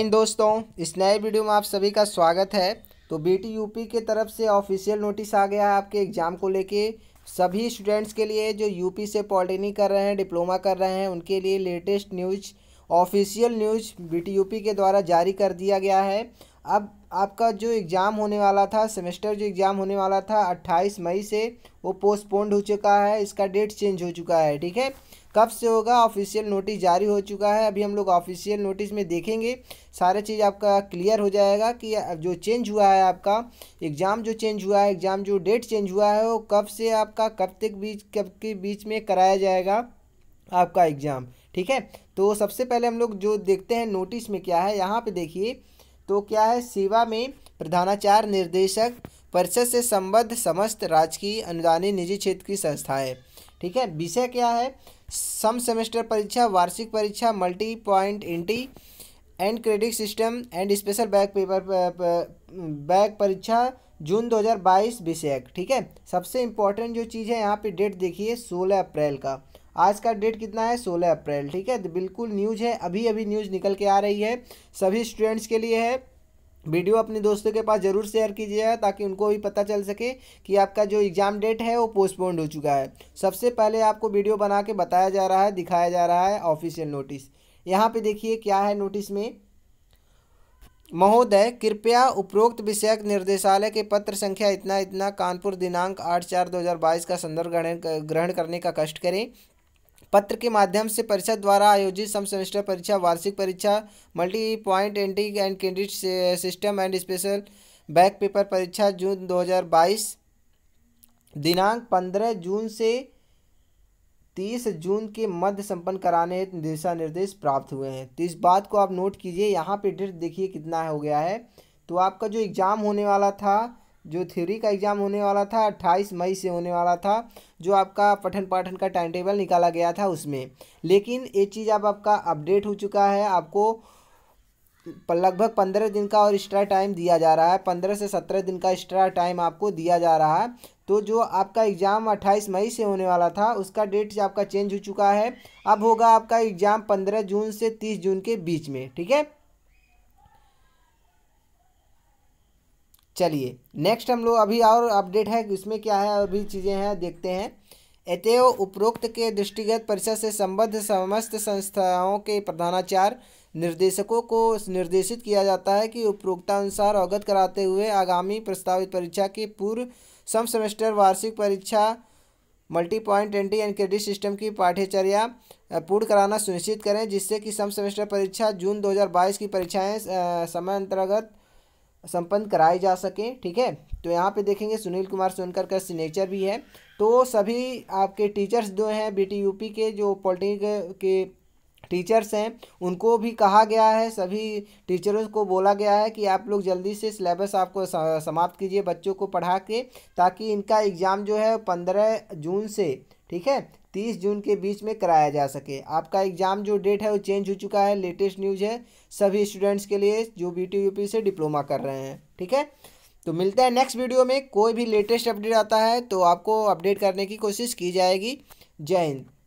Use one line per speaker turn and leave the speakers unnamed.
इन दोस्तों इस नए वीडियो में आप सभी का स्वागत है तो बी यूपी के तरफ से ऑफिशियल नोटिस आ गया है आपके एग्ज़ाम को लेके सभी स्टूडेंट्स के लिए जो यूपी से पॉलिटेक्निक कर रहे हैं डिप्लोमा कर रहे हैं उनके लिए latest news official news B UP के द्वारा जारी कर दिया गया है अब आपका जो एग्ज़ाम होने वाला था सेमेस्टर जो एग्ज़ाम होने वाला था अट्ठाईस मई से वो पोस्टपोन्ड हो चुका है इसका डेट चेंज हो चुका है ठीक है कब से होगा ऑफिशियल नोटिस जारी हो चुका है अभी हम लोग ऑफिशियल नोटिस में देखेंगे सारे चीज़ आपका क्लियर हो जाएगा कि जो चेंज हुआ है आपका एग्ज़ाम जो चेंज हुआ है एग्ज़ाम जो डेट चेंज हुआ है वो कब से आपका कब तक बीच कब के बीच में कराया जाएगा आपका एग्ज़ाम ठीक है तो सबसे पहले हम लोग जो देखते हैं नोटिस में क्या है यहाँ पर देखिए तो क्या है सेवा में प्रधानाचार्य निर्देशक परिषद से संबद्ध समस्त राजकीय अनुदानी निजी क्षेत्र की संस्थाएँ ठीक है विषय क्या है सम सेमेस्टर परीक्षा वार्षिक परीक्षा multi point entry and credit system and special back paper back परीक्षा जून 2022 विषयक ठीक है सबसे इम्पोर्टेंट जो चीज़ है यहाँ पे डेट देखिए 16 अप्रैल का आज का डेट कितना है 16 अप्रैल ठीक है तो बिल्कुल न्यूज़ है अभी अभी न्यूज़ निकल के आ रही है सभी स्टूडेंट्स के लिए है वीडियो अपने दोस्तों के पास ज़रूर शेयर कीजिएगा ताकि उनको भी पता चल सके कि आपका जो एग्ज़ाम डेट है वो पोस्टपोन्ड हो चुका है सबसे पहले आपको वीडियो बना के बताया जा रहा है दिखाया जा रहा है ऑफिशियल नोटिस यहाँ पे देखिए क्या है नोटिस में महोदय कृपया उपरोक्त विषयक निर्देशालय के पत्र संख्या इतना इतना कानपुर दिनांक आठ चार दो हज़ार बाईस का संदर्भ ग्रहण करने का कष्ट करें पत्र के माध्यम से परिषद द्वारा आयोजित सम सेमेस्टर परीक्षा वार्षिक परीक्षा multi point entry and candidate system and special back paper परीक्षा जून 2022 दिनांक 15 जून से 30 जून के मध्य संपन्न कराने हेतु दिशा निर्देश प्राप्त हुए हैं तो इस बात को आप नोट कीजिए यहाँ पे डेट देखिए कितना हो गया है तो आपका जो एग्ज़ाम होने वाला था जो थ्योरी का एग्ज़ाम होने वाला था अट्ठाईस मई से होने वाला था जो आपका पठन पाठन का टाइम टेबल निकाला गया था उसमें लेकिन ये चीज़ अब आप आपका अपडेट हो चुका है आपको लगभग पंद्रह दिन का और एक्स्ट्रा टाइम दिया जा रहा है पंद्रह से सत्रह दिन का एक्स्ट्रा टाइम आपको दिया जा रहा है तो जो आपका एग्ज़ाम अट्ठाईस मई से होने वाला था उसका डेट आपका चेंज हो चुका है अब होगा आपका एग्ज़ाम पंद्रह जून से तीस जून के बीच में ठीक है चलिए नेक्स्ट हम लोग अभी और अपडेट है इसमें क्या है और भी चीज़ें हैं देखते हैं एतयो उपरोक्त के दृष्टिगत परिषद से संबद्ध समस्त संस्थाओं के प्रधानाचार्य निर्देशकों को निर्देशित किया जाता है कि उपरोक्तानुसार अवगत कराते हुए आगामी प्रस्तावित परीक्षा की पूर्व सम सेमेस्टर वार्षिक परीक्षा multi point entry and credit system की पाठ्यचर्या पूर्ण कराना सुनिश्चित करें जिससे कि सम सेमेस्टर परीक्षा जून 2022 की परीक्षाएं समय अंतर्गत संपन्न कराए जा सके ठीक है तो यहाँ पे देखेंगे सुनील कुमार सोनकर का सिग्नेचर भी है तो सभी आपके टीचर्स जो हैं बीटीयूपी के जो पॉलिटेक्निक के टीचर्स हैं उनको भी कहा गया है सभी टीचरों को बोला गया है कि आप लोग जल्दी से सिलेबस आपको समाप्त कीजिए बच्चों को पढ़ा के ताकि इनका एग्ज़ाम जो है पंद्रह जून से ठीक है तीस जून के बीच में कराया जा सके आपका एग्ज़ाम जो डेट है वो चेंज हो चुका है लेटेस्ट न्यूज़ है सभी स्टूडेंट्स के लिए जो बी टी से डिप्लोमा कर रहे हैं ठीक है तो मिलते हैं नेक्स्ट वीडियो में कोई भी लेटेस्ट अपडेट आता है तो आपको अपडेट करने की कोशिश की जाएगी जय हिंद